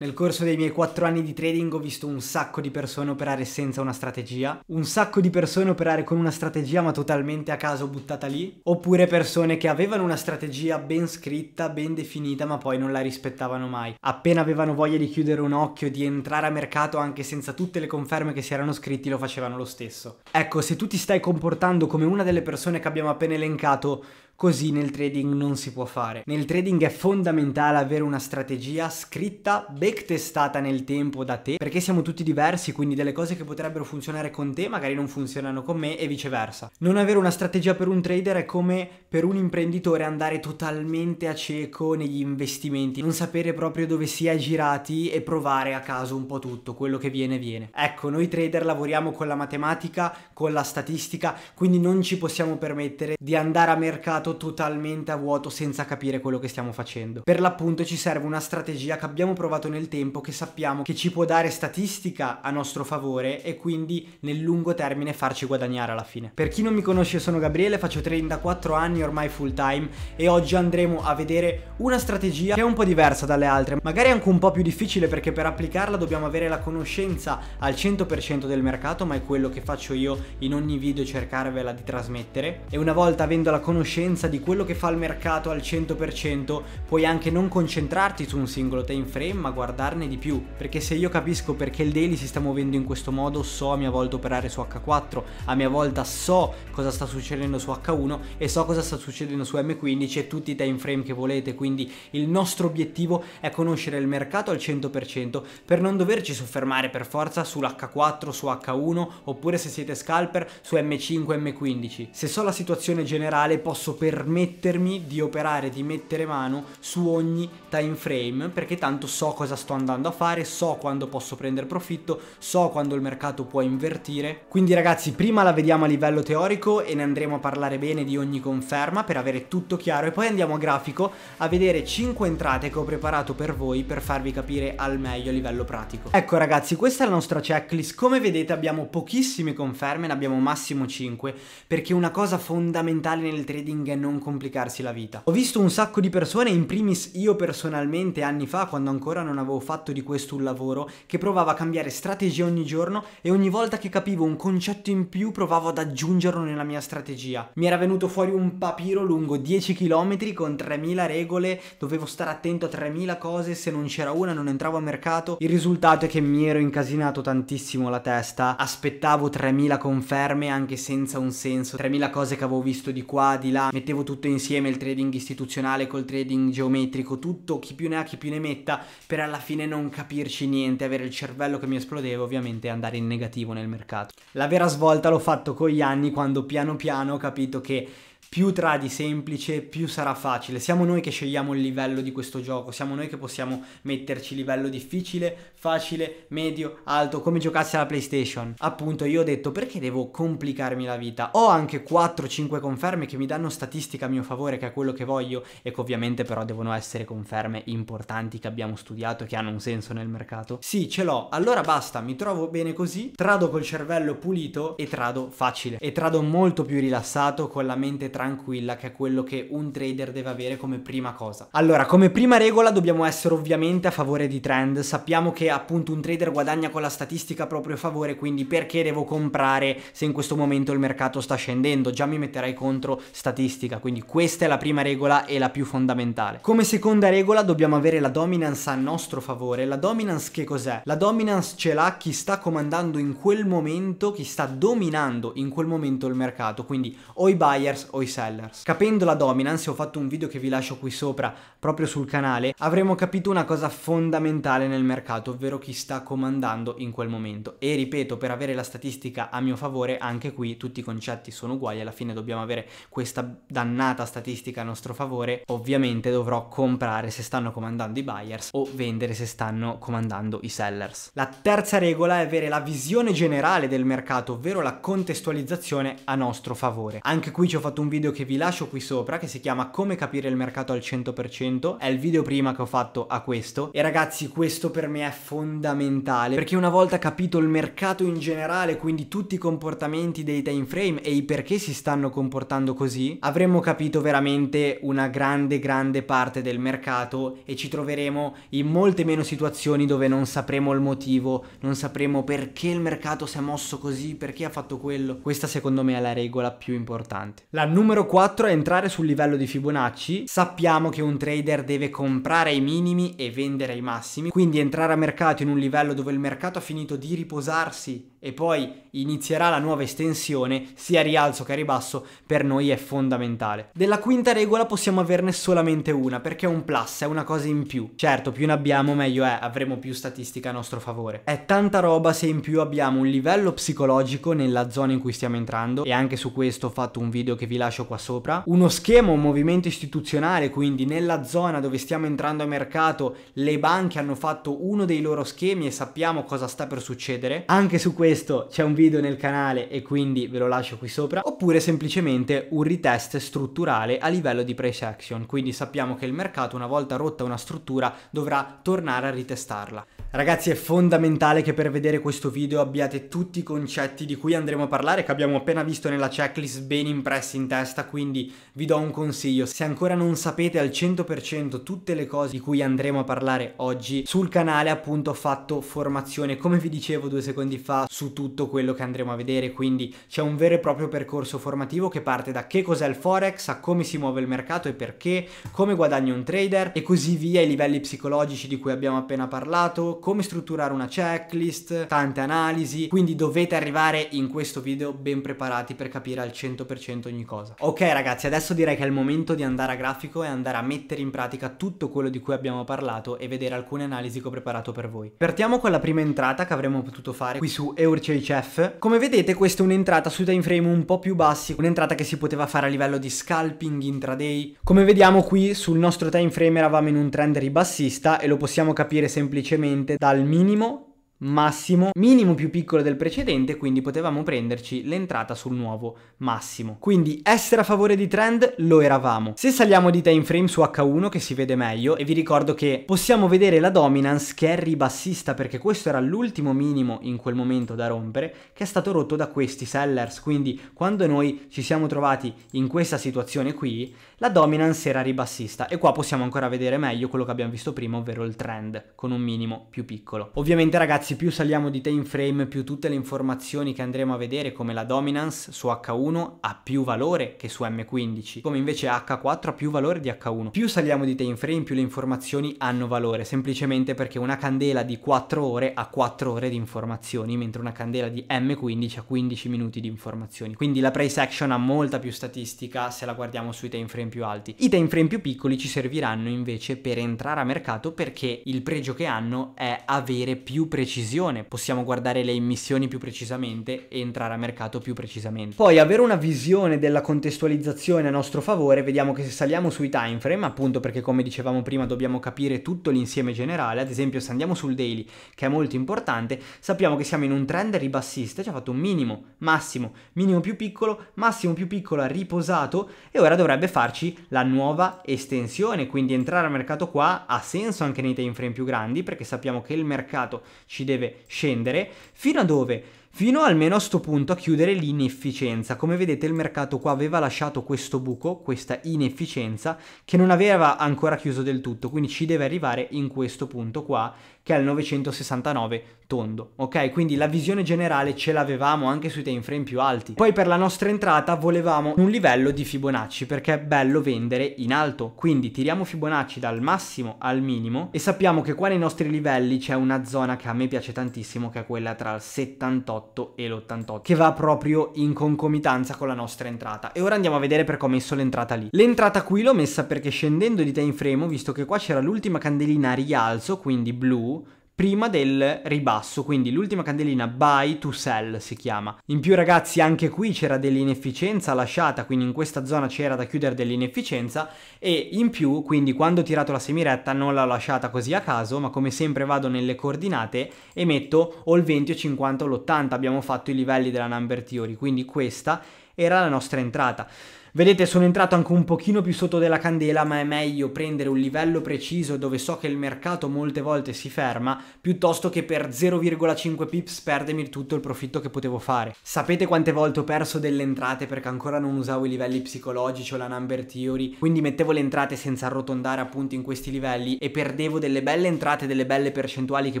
Nel corso dei miei 4 anni di trading ho visto un sacco di persone operare senza una strategia, un sacco di persone operare con una strategia ma totalmente a caso buttata lì, oppure persone che avevano una strategia ben scritta, ben definita ma poi non la rispettavano mai. Appena avevano voglia di chiudere un occhio, di entrare a mercato anche senza tutte le conferme che si erano scritti, lo facevano lo stesso. Ecco, se tu ti stai comportando come una delle persone che abbiamo appena elencato, Così nel trading non si può fare. Nel trading è fondamentale avere una strategia scritta, backtestata nel tempo da te, perché siamo tutti diversi, quindi delle cose che potrebbero funzionare con te magari non funzionano con me e viceversa. Non avere una strategia per un trader è come per un imprenditore andare totalmente a cieco negli investimenti, non sapere proprio dove si è girati e provare a caso un po' tutto, quello che viene viene. Ecco, noi trader lavoriamo con la matematica, con la statistica, quindi non ci possiamo permettere di andare a mercato buttato totalmente a vuoto senza capire quello che stiamo facendo. Per l'appunto ci serve una strategia che abbiamo provato nel tempo, che sappiamo che ci può dare statistica a nostro favore e quindi nel lungo termine farci guadagnare alla fine. Per chi non mi conosce sono Gabriele, faccio 34 anni ormai full time e oggi andremo a vedere una strategia che è un po' diversa dalle altre, magari anche un po' più difficile perché per applicarla dobbiamo avere la conoscenza al 100% del mercato, ma è quello che faccio io in ogni video cercarvela di trasmettere e una volta avendo la conoscenza coscienza di quello che fa il mercato al 100%, puoi anche non concentrarti su un singolo time frame, ma guardarne di più, perché se io capisco perché il daily si sta muovendo in questo modo, so a mia volta operare su H4, a mia volta so cosa sta succedendo su H1 e so cosa sta succedendo su M15 e tutti i time frame che volete, quindi il nostro obiettivo è conoscere il mercato al 100% per non doverci soffermare per forza sull'H4, su H1 oppure se siete scalper su M5, M15. Se so la situazione generale posso per permettermi di operare, di mettere mano su ogni time frame perché tanto so cosa sto andando a fare, so quando posso prendere profitto, so quando il mercato può invertire. Quindi ragazzi prima la vediamo a livello teorico e ne andremo a parlare bene di ogni conferma per avere tutto chiaro e poi andiamo a grafico a vedere 5 entrate che ho preparato per voi per farvi capire al meglio a livello pratico. Ecco ragazzi questa è la nostra checklist, come vedete abbiamo pochissime conferme, ne abbiamo massimo 5 perché una cosa fondamentale nel trading è non complicarsi la vita. Ho visto un sacco di persone, in primis io personalmente anni fa, quando ancora non avevo fatto di questo un lavoro, che provavo a cambiare strategia ogni giorno e ogni volta che capivo un concetto in più provavo ad aggiungerlo nella mia strategia. Mi era venuto fuori un papiro lungo 10 km con 3000 regole, dovevo stare attento a 3000 cose, se non c'era una non entravo a mercato. Il risultato è che mi ero incasinato tantissimo la testa, aspettavo 3000 conferme anche senza un senso, 3000 cose che avevo visto di qua, di là, mettevo tutto insieme, il trading istituzionale col trading geometrico, tutto, chi più ne ha chi più ne metta, per alla fine non capirci niente, avere il cervello che mi esplodeva ovviamente andare in negativo nel mercato. La vera svolta l'ho fatto con gli anni quando piano piano ho capito che più tradi semplice, più sarà facile. Siamo noi che scegliamo il livello di questo gioco, siamo noi che possiamo metterci livello difficile, facile, medio, alto, come giocarsi alla PlayStation. Appunto, io ho detto perché devo complicarmi la vita? Ho anche 4-5 conferme che mi danno statistica a mio favore, che è quello che voglio, e che ovviamente però devono essere conferme importanti che abbiamo studiato, che hanno un senso nel mercato. Sì, ce l'ho, allora basta, mi trovo bene così, trado col cervello pulito e trado facile, e trado molto più rilassato, con la mente tranquilla tranquilla che è quello che un trader deve avere come prima cosa. Allora, come prima regola dobbiamo essere ovviamente a favore di trend. Sappiamo che appunto un trader guadagna con la statistica a proprio favore, quindi perché devo comprare se in questo momento il mercato sta scendendo? Già mi metterai contro statistica, quindi questa è la prima regola e la più fondamentale. Come seconda regola dobbiamo avere la dominance a nostro favore. La dominance che cos'è? La dominance ce l'ha chi sta comandando in quel momento, chi sta dominando in quel momento il mercato, quindi o i buyers o i sellers. Capendo la dominance, ho fatto un video che vi lascio qui sopra, proprio sul canale, avremo capito una cosa fondamentale nel mercato, ovvero chi sta comandando in quel momento. E ripeto, per avere la statistica a mio favore, anche qui tutti i concetti sono uguali, alla fine dobbiamo avere questa dannata statistica a nostro favore, ovviamente dovrò comprare se stanno comandando i buyers o vendere se stanno comandando i sellers. La terza regola è avere la visione generale del mercato, ovvero la contestualizzazione a nostro favore. Anche qui ci ho fatto un video video che vi lascio qui sopra che si chiama Come capire il mercato al 100%, è il video prima che ho fatto a questo e ragazzi questo per me è fondamentale perché una volta capito il mercato in generale, quindi tutti i comportamenti dei time frame e i perché si stanno comportando così, avremmo capito veramente una grande grande parte del mercato e ci troveremo in molte meno situazioni dove non sapremo il motivo, non sapremo perché il mercato si è mosso così, perché ha fatto quello. Questa secondo me è la regola più importante. La numero numero 4 è entrare sul livello di Fibonacci. Sappiamo che un trader deve comprare ai minimi e vendere ai massimi, quindi entrare a mercato in un livello dove il mercato ha finito di riposarsi e poi inizierà la nuova estensione, sia a rialzo che a ribasso, per noi è fondamentale. Della quinta regola possiamo averne solamente una, perché è un plus, è una cosa in più. Certo, più ne abbiamo meglio è, avremo più statistica a nostro favore. È tanta roba se in più abbiamo un livello psicologico nella zona in cui stiamo entrando, e anche su questo ho fatto un video che vi lascio qua sopra, uno schema, un movimento istituzionale, quindi nella zona dove stiamo entrando a mercato, le banche hanno fatto uno dei loro schemi e sappiamo cosa sta per succedere, anche su questo questo c'è un video nel canale e quindi ve lo lascio qui sopra, oppure semplicemente un retest strutturale a livello di price action, quindi sappiamo che il mercato una volta rotta una struttura dovrà tornare a ritestarla. Ragazzi è fondamentale che per vedere questo video abbiate tutti i concetti di cui andremo a parlare che abbiamo appena visto nella checklist ben impressi in testa quindi vi do un consiglio se ancora non sapete al 100% tutte le cose di cui andremo a parlare oggi sul canale appunto ho fatto formazione come vi dicevo due secondi fa su tutto quello che andremo a vedere quindi c'è un vero e proprio percorso formativo che parte da che cos'è il forex a come si muove il mercato e perché come guadagna un trader e così via i livelli psicologici di cui abbiamo appena parlato come strutturare una checklist, tante analisi, quindi dovete arrivare in questo video ben preparati per capire al 100% ogni cosa. Ok ragazzi, adesso direi che è il momento di andare a grafico e andare a mettere in pratica tutto quello di cui abbiamo parlato e vedere alcune analisi che ho preparato per voi. Partiamo con la prima entrata che avremmo potuto fare qui su EurCHF. Come vedete questa è un'entrata sui time frame un po' più bassi, un'entrata che si poteva fare a livello di scalping intraday. Come vediamo qui sul nostro time frame eravamo in un trend ribassista e lo possiamo capire semplicemente dal mínimo massimo, minimo più piccolo del precedente, quindi potevamo prenderci l'entrata sul nuovo massimo. Quindi essere a favore di trend lo eravamo. Se saliamo di time frame su H1 che si vede meglio e vi ricordo che possiamo vedere la dominance che è ribassista perché questo era l'ultimo minimo in quel momento da rompere che è stato rotto da questi sellers, quindi quando noi ci siamo trovati in questa situazione qui, la dominance era ribassista e qua possiamo ancora vedere meglio quello che abbiamo visto prima, ovvero il trend con un minimo più piccolo. Ovviamente ragazzi Ragazzi, più saliamo di time frame, più tutte le informazioni che andremo a vedere come la dominance su H1 ha più valore che su M15, come invece H4 ha più valore di H1. Più saliamo di time frame, più le informazioni hanno valore, semplicemente perché una candela di 4 ore ha 4 ore di informazioni, mentre una candela di M15 ha 15 minuti di informazioni. Quindi la price action ha molta più statistica se la guardiamo sui time frame più alti. I time frame più piccoli ci serviranno invece per entrare a mercato perché il pregio che hanno è avere più precisione precisione, possiamo guardare le emissioni più precisamente e entrare a mercato più precisamente. Poi avere una visione della contestualizzazione a nostro favore, vediamo che se saliamo sui time frame, appunto perché come dicevamo prima dobbiamo capire tutto l'insieme generale, ad esempio se andiamo sul daily, che è molto importante, sappiamo che siamo in un trend ribassista, ci ha fatto un minimo, massimo, minimo più piccolo, massimo più piccolo, ha riposato e ora dovrebbe farci la nuova estensione, quindi entrare a mercato qua ha senso anche nei time frame più grandi perché sappiamo che il mercato ci deve scendere, fino a dove? Fino almeno a questo punto a chiudere l'inefficienza. Come vedete il mercato qua aveva lasciato questo buco, questa inefficienza, che non aveva ancora chiuso del tutto, quindi ci deve arrivare in questo punto qua, che è al 969 tondo, ok? Quindi la visione generale ce l'avevamo anche sui time frame più alti. Poi per la nostra entrata volevamo un livello di Fibonacci perché è bello vendere in alto, quindi tiriamo Fibonacci dal massimo al minimo e sappiamo che qua nei nostri livelli c'è una zona che a me piace tantissimo che è quella tra il 78 e l'88 che va proprio in concomitanza con la nostra entrata e ora andiamo a vedere perché ho messo l'entrata lì. L'entrata qui l'ho messa perché scendendo di time frame ho visto che qua c'era l'ultima candelina a rialzo, quindi blu, prima del ribasso, quindi l'ultima candelina buy to sell si chiama. In più ragazzi anche qui c'era dell'inefficienza lasciata, quindi in questa zona c'era da chiudere dell'inefficienza e in più quindi quando ho tirato la semiretta non l'ho lasciata così a caso, ma come sempre vado nelle coordinate e metto o il 20 o il 50 o l'80, abbiamo fatto i livelli della number theory, quindi questa era la nostra entrata. Vedete, sono entrato anche un pochino più sotto della candela, ma è meglio prendere un livello preciso dove so che il mercato molte volte si ferma, piuttosto che per 0,5 pips perdermi tutto il profitto che potevo fare. Sapete quante volte ho perso delle entrate perché ancora non usavo i livelli psicologici o la number theory, quindi mettevo le entrate senza arrotondare appunto in questi livelli e perdevo delle belle entrate, delle belle percentuali che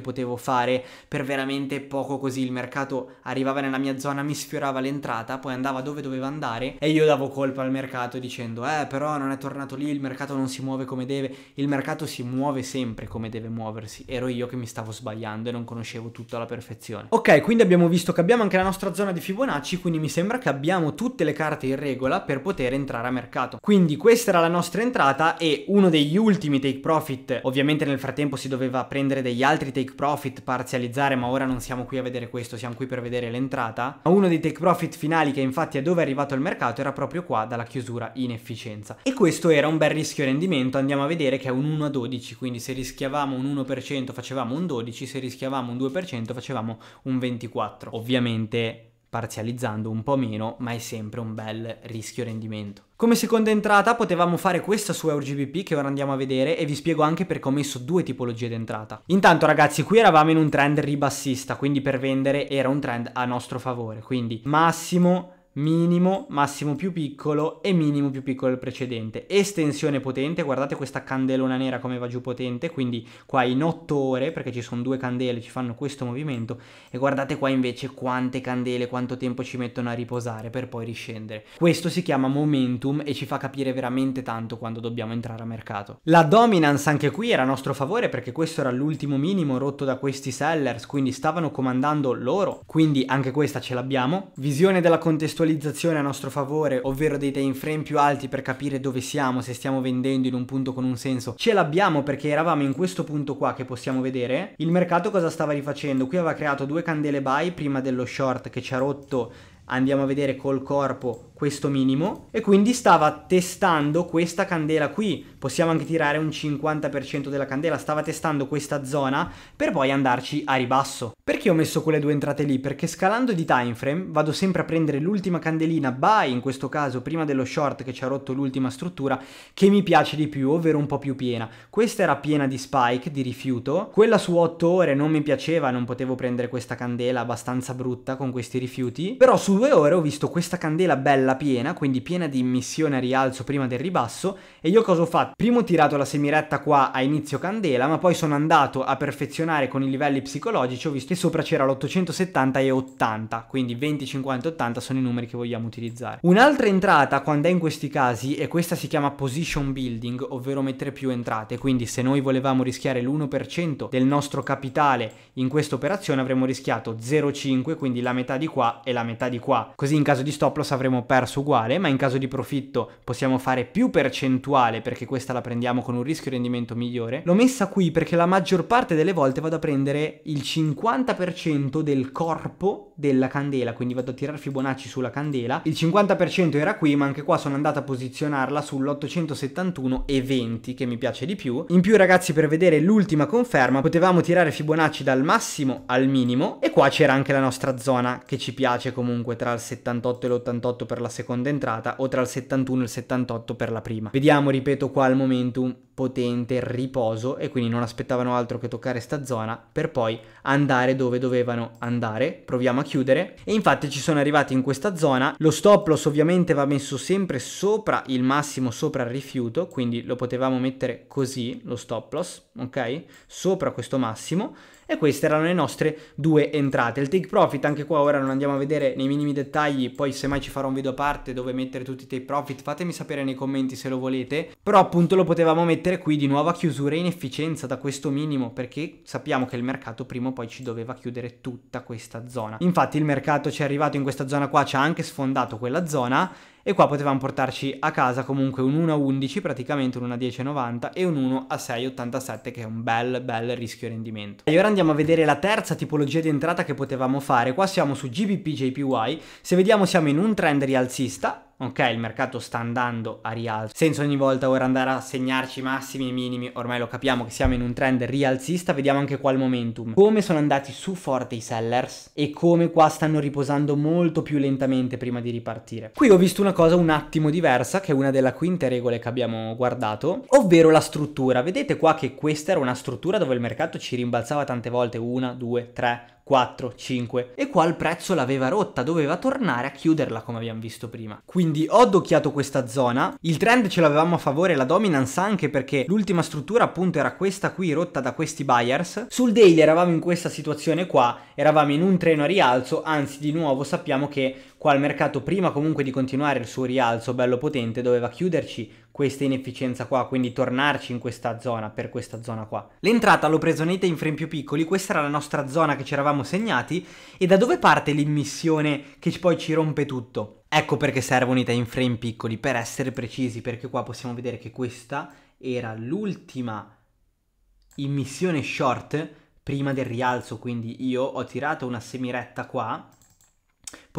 potevo fare per veramente poco così il mercato arrivava nella mia zona, mi sfiorava l'entrata, poi andava dove doveva andare e io davo colpa colpa al mercato dicendo eh però non è tornato lì, il mercato non si muove come deve, il mercato si muove sempre come deve muoversi, ero io che mi stavo sbagliando e non conoscevo tutto alla perfezione. Ok, quindi abbiamo visto che abbiamo anche la nostra zona di Fibonacci, quindi mi sembra che abbiamo tutte le carte in regola per poter entrare a mercato. Quindi questa era la nostra entrata e uno degli ultimi take profit, ovviamente nel frattempo si doveva prendere degli altri take profit, parzializzare, ma ora non siamo qui a vedere questo, siamo qui per vedere l'entrata. Ma uno dei take profit finali che infatti è dove è arrivato il mercato era proprio qua dalla chiusura in efficienza. E questo era un bel rischio rendimento, andiamo a vedere che è un 1 a 12, quindi se rischiavamo un 1% facevamo un 12, se rischiavamo un 2% facevamo un 24. Ovviamente parzializzando un po' meno, ma è sempre un bel rischio rendimento. Come seconda entrata potevamo fare questa su EuroGBP che ora andiamo a vedere e vi spiego anche perché ho messo due tipologie d'entrata. Intanto ragazzi qui eravamo in un trend ribassista quindi per vendere era un trend a nostro favore quindi massimo minimo, massimo più piccolo e minimo più piccolo del precedente. Estensione potente, guardate questa candelona nera come va giù potente, quindi qua in 8 ore, perché ci sono due candele, ci fanno questo movimento, e guardate qua invece quante candele, quanto tempo ci mettono a riposare per poi riscendere. Questo si chiama momentum e ci fa capire veramente tanto quando dobbiamo entrare a mercato. La dominance anche qui era a nostro favore perché questo era l'ultimo minimo rotto da questi sellers, quindi stavano comandando loro, quindi anche questa ce l'abbiamo. Visione della contestualità contestualizzazione a nostro favore, ovvero dei time frame più alti per capire dove siamo, se stiamo vendendo in un punto con un senso, ce l'abbiamo perché eravamo in questo punto qua che possiamo vedere. Il mercato cosa stava rifacendo? Qui aveva creato due candele buy prima dello short che ci ha rotto andiamo a vedere col corpo questo minimo e quindi stava testando questa candela qui, possiamo anche tirare un 50% della candela, stava testando questa zona per poi andarci a ribasso. Perché ho messo quelle due entrate lì? Perché scalando di time frame vado sempre a prendere l'ultima candelina buy, in questo caso prima dello short che ci ha rotto l'ultima struttura, che mi piace di più, ovvero un po' più piena. Questa era piena di spike, di rifiuto, quella su 8 ore non mi piaceva, non potevo prendere questa candela abbastanza brutta con questi rifiuti, però su 2 ore ho visto questa candela bella bella piena, quindi piena di immissione a rialzo prima del ribasso e io cosa ho fatto? Prima ho tirato la semiretta qua a inizio candela ma poi sono andato a perfezionare con i livelli psicologici, ho visto che sopra c'era l'870 e 80, quindi 20, 50, e 80 sono i numeri che vogliamo utilizzare. Un'altra entrata quando è in questi casi e questa si chiama position building, ovvero mettere più entrate, quindi se noi volevamo rischiare l'1% del nostro capitale in questa operazione avremmo rischiato 0,5, quindi la metà di qua e la metà di qua, così in caso di stop loss avremmo perso perso uguale, ma in caso di profitto possiamo fare più percentuale perché questa la prendiamo con un rischio rendimento migliore. L'ho messa qui perché la maggior parte delle volte vado a prendere il 50% del corpo della candela, quindi vado a tirare Fibonacci sulla candela. Il 50% era qui, ma anche qua sono andato a posizionarla sull'871 e 20 che mi piace di più. In più ragazzi per vedere l'ultima conferma potevamo tirare Fibonacci dal massimo al minimo e qua c'era anche la nostra zona che ci piace comunque tra il 78 e l'88 per la la seconda entrata o tra il 71 e il 78 per la prima. Vediamo, ripeto, qua il momentum potente, riposo e quindi non aspettavano altro che toccare sta zona per poi andare dove dovevano andare. Proviamo a chiudere e infatti ci sono arrivati in questa zona. Lo stop loss ovviamente va messo sempre sopra il massimo, sopra il rifiuto, quindi lo potevamo mettere così, lo stop loss, ok? Sopra questo massimo e queste erano le nostre due entrate. Il take profit, anche qua ora non andiamo a vedere nei minimi dettagli, poi semmai ci farò un video a parte dove mettere tutti i take profit, fatemi sapere nei commenti se lo volete, però appunto lo potevamo mettere qui di nuova chiusura in efficienza da questo minimo, perché sappiamo che il mercato prima o poi ci doveva chiudere tutta questa zona. Infatti il mercato ci è arrivato in questa zona qua, ci ha anche sfondato quella zona e qua potevamo portarci a casa comunque un 1 a 11 praticamente un 1 a 1.10.90 e un 1 a 1.6.87 che è un bel bel rischio rendimento e ora andiamo a vedere la terza tipologia di entrata che potevamo fare qua siamo su GBP JPY se vediamo siamo in un trend rialzista ok il mercato sta andando a rialzo senza ogni volta ora andare a segnarci massimi e minimi ormai lo capiamo che siamo in un trend rialzista vediamo anche qua il momentum come sono andati su forte i sellers e come qua stanno riposando molto più lentamente prima di ripartire qui ho visto una cosa un attimo diversa che è una delle quinte regole che abbiamo guardato ovvero la struttura vedete qua che questa era una struttura dove il mercato ci rimbalzava tante volte una due tre 4, 5 e qua il prezzo l'aveva rotta, doveva tornare a chiuderla come abbiamo visto prima. Quindi ho docchiato questa zona, il trend ce l'avevamo a favore, la dominance anche perché l'ultima struttura appunto era questa qui rotta da questi buyers. Sul daily eravamo in questa situazione qua, eravamo in un treno a rialzo, anzi di nuovo sappiamo che qua il mercato prima comunque di continuare il suo rialzo bello potente doveva chiuderci questa inefficienza qua, quindi tornarci in questa zona, per questa zona qua. L'entrata l'ho presa nei in frame più piccoli, questa era la nostra zona che ci eravamo segnati, e da dove parte l'immissione che poi ci rompe tutto? Ecco perché servono i time frame piccoli, per essere precisi, perché qua possiamo vedere che questa era l'ultima immissione short prima del rialzo, quindi io ho tirato una semiretta qua,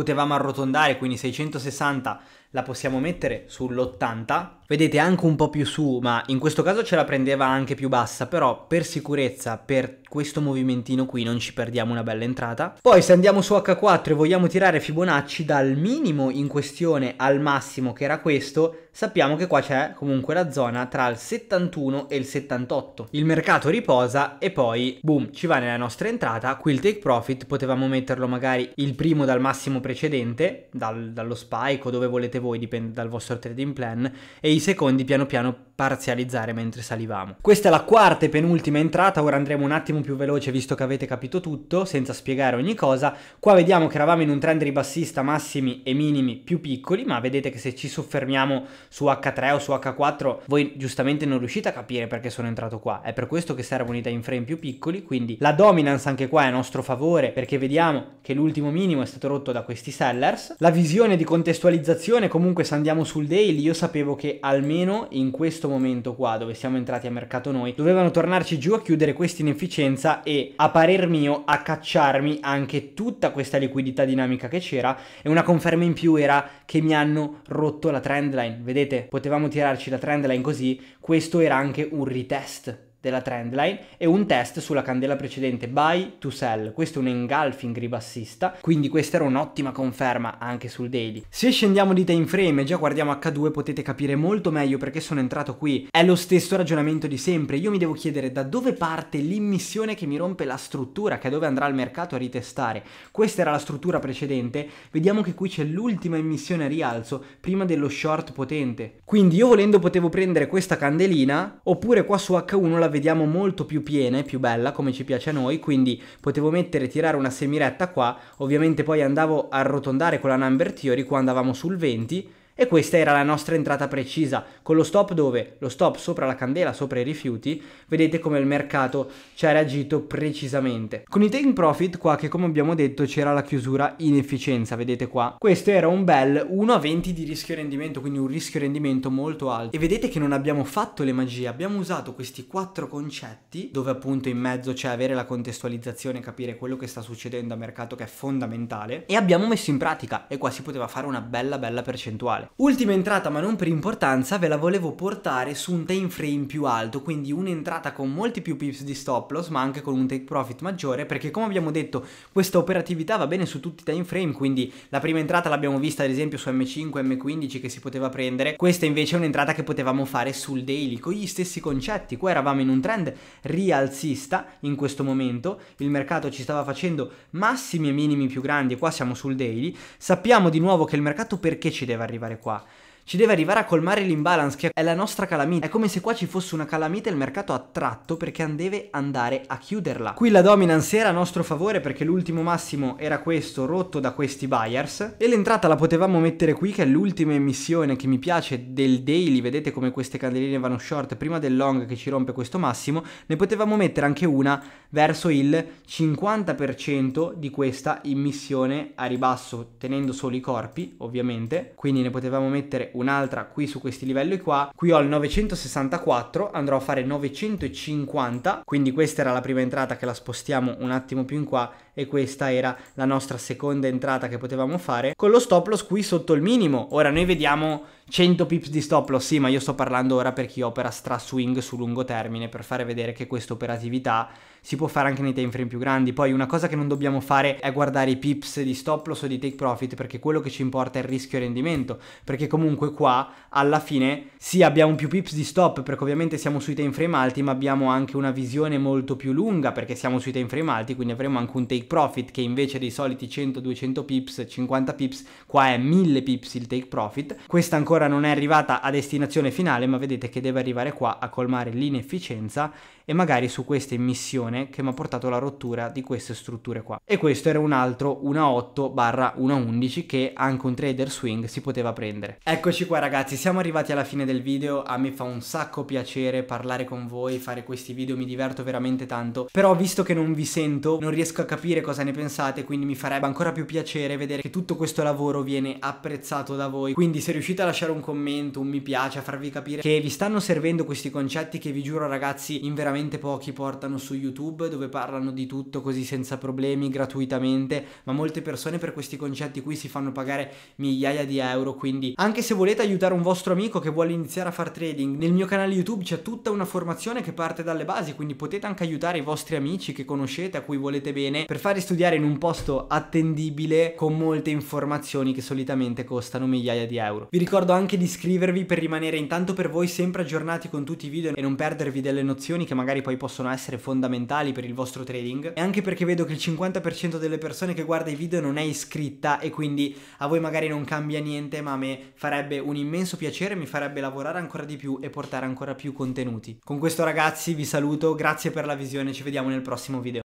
potevamo arrotondare, quindi 660 la possiamo mettere sull'80. Vedete anche un po' più su, ma in questo caso ce la prendeva anche più bassa, però per sicurezza, per questo movimentino qui non ci perdiamo una bella entrata. Poi se andiamo su H4 e vogliamo tirare Fibonacci dal minimo in questione al massimo che era questo, sappiamo che qua c'è comunque la zona tra il 71 e il 78. Il mercato riposa e poi boom, ci va nella nostra entrata, qui il take profit potevamo metterlo magari il primo dal massimo precedente, dal, dallo spike o dove volete voi, dipende dal vostro trading plan, e i secondi piano piano parzializzare mentre salivamo. Questa è la quarta e penultima entrata, ora andremo un attimo più veloce visto che avete capito tutto, senza spiegare ogni cosa. Qua vediamo che eravamo in un trend ribassista massimi e minimi più piccoli, ma vedete che se ci soffermiamo su H3 o su H4 voi giustamente non riuscite a capire perché sono entrato qua. È per questo che servono i time frame più piccoli, quindi la dominance anche qua è a nostro favore perché vediamo che l'ultimo minimo è stato rotto da questi questi sellers. La visione di contestualizzazione, comunque se andiamo sul daily, io sapevo che almeno in questo momento qua, dove siamo entrati a mercato noi, dovevano tornarci giù a chiudere questa inefficienza e a parer mio a cacciarmi anche tutta questa liquidità dinamica che c'era e una conferma in più era che mi hanno rotto la trendline. Vedete, potevamo tirarci la trendline così, questo era anche un retest della trendline e un test sulla candela precedente buy to sell. Questo è un engulfing ribassista, quindi questa era un'ottima conferma anche sul daily. Se scendiamo di time frame e già guardiamo H2 potete capire molto meglio perché sono entrato qui. È lo stesso ragionamento di sempre, io mi devo chiedere da dove parte l'immissione che mi rompe la struttura, che è dove andrà il mercato a ritestare. Questa era la struttura precedente, vediamo che qui c'è l'ultima immissione a rialzo prima dello short potente. Quindi io volendo potevo prendere questa candelina oppure qua su H1 la vediamo molto più piena e più bella come ci piace a noi, quindi potevo mettere tirare una semiretta qua, ovviamente poi andavo a arrotondare con la number theory qua andavamo sul 20 e questa era la nostra entrata precisa, con lo stop dove? Lo stop sopra la candela, sopra i rifiuti, vedete come il mercato ci ha reagito precisamente. Con i take profit qua che come abbiamo detto c'era la chiusura in efficienza, vedete qua. Questo era un bel 1 a 20 di rischio rendimento, quindi un rischio rendimento molto alto. E vedete che non abbiamo fatto le magie, abbiamo usato questi quattro concetti, dove appunto in mezzo c'è avere la contestualizzazione, capire quello che sta succedendo a mercato che è fondamentale, e abbiamo messo in pratica, e qua si poteva fare una bella bella percentuale. Ultima entrata ma non per importanza ve la volevo portare su un time frame più alto, quindi un'entrata con molti più pips di stop loss ma anche con un take profit maggiore perché come abbiamo detto questa operatività va bene su tutti i time frame, quindi la prima entrata l'abbiamo vista ad esempio su M5, M15 che si poteva prendere, questa invece è un'entrata che potevamo fare sul daily con gli stessi concetti, qua eravamo in un trend rialzista in questo momento, il mercato ci stava facendo massimi e minimi più grandi e qua siamo sul daily, sappiamo di nuovo che il mercato perché ci deve arrivare qua. Ci deve arrivare a colmare l'imbalance che è la nostra calamita. È come se qua ci fosse una calamita e il mercato ha tratto perché deve andare a chiuderla. Qui la dominance era a nostro favore perché l'ultimo massimo era questo rotto da questi buyers e l'entrata la potevamo mettere qui che è l'ultima emissione che mi piace del daily, vedete come queste candeline vanno short prima del long che ci rompe questo massimo, ne potevamo mettere anche una verso il 50% di questa emissione a ribasso tenendo solo i corpi ovviamente, quindi ne potevamo mettere una un'altra qui su questi livelli qua, qui ho il 964, andrò a fare 950, quindi questa era la prima entrata che la spostiamo un attimo più in qua e questa era la nostra seconda entrata che potevamo fare, con lo stop loss qui sotto il minimo. Ora noi vediamo 100 pips di stop loss, sì, ma io sto parlando ora per chi opera stra swing su lungo termine per fare vedere che questa operatività si può fare anche nei time frame più grandi. Poi una cosa che non dobbiamo fare è guardare i pips di stop loss o di take profit perché quello che ci importa è il rischio e rendimento, perché comunque qua alla fine sì, abbiamo più pips di stop perché ovviamente siamo sui time frame alti, ma abbiamo anche una visione molto più lunga perché siamo sui time frame alti, quindi avremo anche un take profit che invece dei soliti 100, 200 pips, 50 pips, qua è 1000 pips il take profit. Questa ancora ancora non è arrivata a destinazione finale, ma vedete che deve arrivare qua a colmare l'inefficienza e magari su questa immissione che mi ha portato alla rottura di queste strutture qua. E questo era un altro 1.8 barra 1.11 che anche un trader swing si poteva prendere. Eccoci qua ragazzi, siamo arrivati alla fine del video, a me fa un sacco piacere parlare con voi, fare questi video, mi diverto veramente tanto, però visto che non vi sento, non riesco a capire cosa ne pensate, quindi mi farebbe ancora più piacere vedere che tutto questo lavoro viene apprezzato da voi, quindi se riuscite a lasciare lasciare un commento, un mi piace, a farvi capire che vi stanno servendo questi concetti che vi giuro ragazzi in veramente pochi portano su YouTube dove parlano di tutto così senza problemi, gratuitamente, ma molte persone per questi concetti qui si fanno pagare migliaia di euro, quindi anche se volete aiutare un vostro amico che vuole iniziare a far trading, nel mio canale YouTube c'è tutta una formazione che parte dalle basi, quindi potete anche aiutare i vostri amici che conoscete, a cui volete bene, per farli studiare in un posto attendibile con molte informazioni che solitamente costano migliaia di euro. Vi ricordo anche anche di iscrivervi per rimanere intanto per voi sempre aggiornati con tutti i video e non perdervi delle nozioni che magari poi possono essere fondamentali per il vostro trading e anche perché vedo che il 50% delle persone che guarda i video non è iscritta e quindi a voi magari non cambia niente ma a me farebbe un immenso piacere, mi farebbe lavorare ancora di più e portare ancora più contenuti. Con questo ragazzi vi saluto, grazie per la visione, ci vediamo nel prossimo video.